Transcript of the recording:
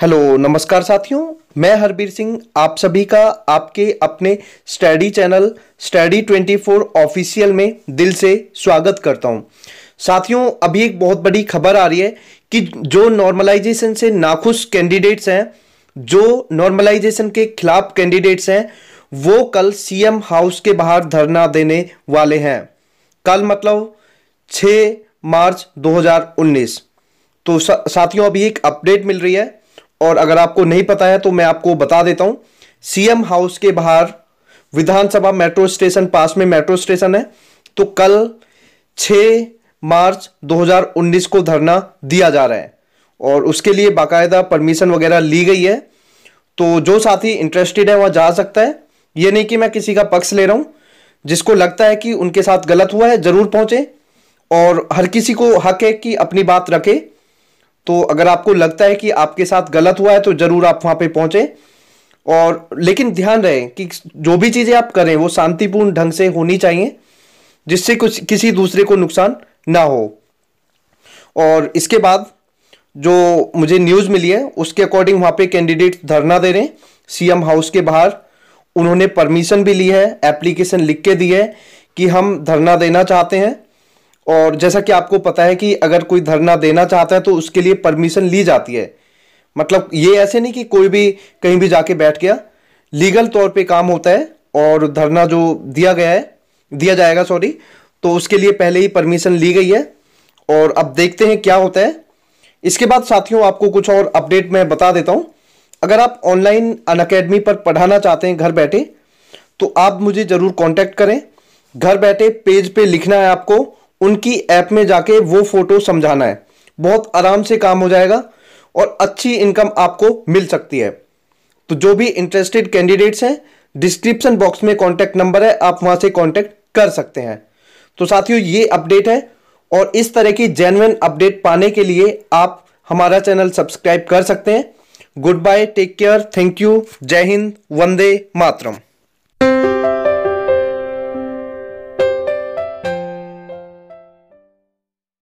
hello नमस्कार साथियों मैं हरबीर सिंह आप सभी का आपके अपने स्टडी चैनल स्टडी 24 ऑफिशियल में दिल से स्वागत करता हूं साथियों अभी एक बहुत बड़ी खबर आ रही है कि जो नॉर्मलाइजेशन से नाखुश कैंडिडेट्स हैं जो नॉर्मलाइजेशन के खिलाफ कैंडिडेट्स हैं वो कल सीएम हाउस के बाहर धरना देने वाले हैं कल मतलब 6 मार्च 2019 तो साथियों अभी एक अपडेट मिल रही है और अगर आपको नहीं पता है तो मैं आपको बता देता हूँ सीएम हाउस के बाहर विधानसभा मेट्रो स्टेशन पास में मेट्रो स्टेशन है तो कल 6 मार्च 2019 को धरना दिया जा रहा है और उसके लिए बाकायदा परमिशन वगैरह ली गई है तो जो साथी इंटरेस्टेड है वह जा सकता है ये नहीं कि मैं किसी का पक्ष ले रहा हूँ जिसको लगता है कि उनके साथ गलत हुआ है ज़रूर पहुंचे और हर किसी को हक है कि अपनी बात रखे तो अगर आपको लगता है कि आपके साथ गलत हुआ है तो ज़रूर आप वहाँ पे पहुंचे और लेकिन ध्यान रहे कि जो भी चीज़ें आप करें वो शांतिपूर्ण ढंग से होनी चाहिए जिससे कुछ किसी दूसरे को नुकसान ना हो और इसके बाद जो मुझे न्यूज़ मिली है उसके अकॉर्डिंग वहाँ पे कैंडिडेट धरना दे रहे हैं सीएम हाउस के बाहर उन्होंने परमिशन भी ली है एप्लीकेशन लिख के दी है कि हम धरना देना चाहते हैं और जैसा कि आपको पता है कि अगर कोई धरना देना चाहता है तो उसके लिए परमिशन ली जाती है मतलब ये ऐसे नहीं कि कोई भी कहीं भी जाके बैठ गया लीगल तौर पे काम होता है और धरना जो दिया गया है दिया जाएगा सॉरी तो उसके लिए पहले ही परमिशन ली गई है और अब देखते हैं क्या होता है इसके बाद साथियों आपको कुछ और अपडेट मैं बता देता हूँ अगर आप ऑनलाइन अन पर पढ़ाना चाहते हैं घर बैठे तो आप मुझे ज़रूर कॉन्टैक्ट करें घर बैठे पेज पे लिखना है आपको उनकी ऐप में जाके वो फ़ोटो समझाना है बहुत आराम से काम हो जाएगा और अच्छी इनकम आपको मिल सकती है तो जो भी इंटरेस्टेड कैंडिडेट्स हैं डिस्क्रिप्शन बॉक्स में कॉन्टैक्ट नंबर है आप वहाँ से कॉन्टैक्ट कर सकते हैं तो साथियों ये अपडेट है और इस तरह की जेनुअन अपडेट पाने के लिए आप हमारा चैनल सब्सक्राइब कर सकते हैं good bye take care thank you जय हिंद वंदे मातरम